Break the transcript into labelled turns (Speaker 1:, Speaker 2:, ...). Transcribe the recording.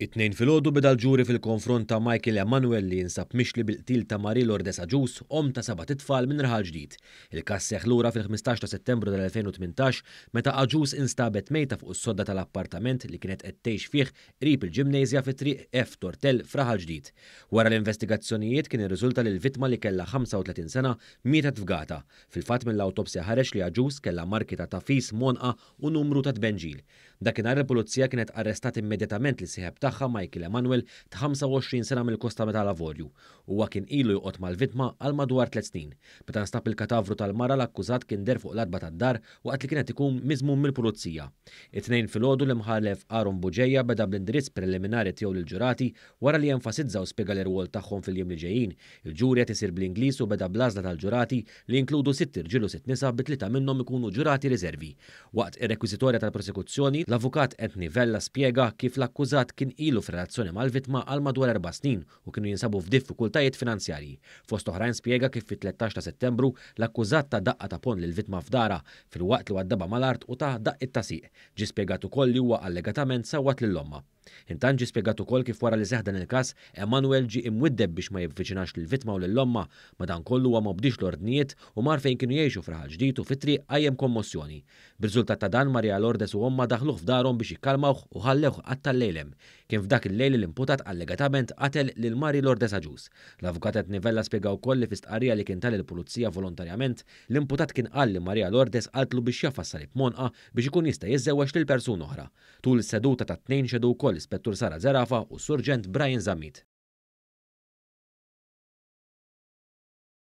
Speaker 1: It-tnejn filgħodu beda l-ġuri fil-konfront ta' Michael Emanuel li jinsab mixli bil-qtil ta' Marie Lourdes Aġus, om ta' seba' titfal minn rħal ġdid. Il-kass seħlura fil-15 ta' settembru tal-2018 meta Aġus instabet mejta fuq is-sodda tal-appartament li kienet qed tgħix fih qrib il ġimnezja fi' triq F Tortell f'Raħal Ġdid. Wara l-investigazzjonijiet kien irriżulta li l-vittma li kellha 35 sena mietet f'gata. Fil-fatt mill-awtopsja ħareġ li Aġus kellha marki ta' tafis monqa u numru ta' tbenġil. Dakinhar il-pulizija kienet arrestat immedjatament li sieħeb tagħha Michael Emanuel ta' 25 sena mill-Kosta meta Lavorju huwa kien ilu joqgħod mal-vittma għal madwar 3 snin. Meta nstab il-katavru tal-mara l-akkużat kien der fuq l-adba tad-dar waqt li kienet ikun miżmum mill-pulizija. It-tnejn filgħodu l-imħallef Aaron Buġeja beda bl-indirizz preliminari tiegħu lill-ġurati wara li enfasizzaw spiega l-irwol tagħhom fil-jiem li ġejjin. Il-ġurja tisir bl-Ingliż u beda blażla tal-ġurati li inkludu sitt irġilu sitt nisa bitlita minnhom ikunu ġurati riservi. Waqt ir-rekwiżitorja tal-prosekuzzjoni, l-avukat Etni Vella spjega kif l-akkużat kien ilu fil relazzjoni mal-vittma għal madwar erba' snin u kienu jinsabu f'diffikultajiet finanzjarji. Fost oħrajn spjega kif fit-13 ta' Settembru l-akkużat ta' daqqa ta' pon l vittma f'dara fil-waqt li għaddaba mal-art u ta' ta' tasiq. Ġi spjegat ukoll li huwa allegatament sawat lill lomma Intan ġi spiegat ukoll kif wara li seħdan il-każ Emmanuel ġi imwiddeb biex ma jivviċinax lill-vittma u lill-omma, dan kollu huwa mobdix l-ordnijiet u mar fejn kienu jgħixu fraħal ġdid u fitri għajjem kommozzjoni. B'riżultat ta' dan Maria Lordes u omma daħluh f'darhom biex jikkalmawh u ħallewh għat-tal-lejlem. Kien f'dak il-lejl l-imputat allegatament qatel lil Mari Lordes Aġus. L-avukat qed nivella spjegaw li fistqarrija li kien tal il-pulizija volontarjament, l-imputat kien qal li Marija Lordes qatlu biex jafassar monqa biex ikun jista' jiżewweġ lil persuna oħra. Tul is-seduta ta' tnejn xedu wkoll ukoll l-ispettur Sara Zerafa u Surġent Brian Zamit.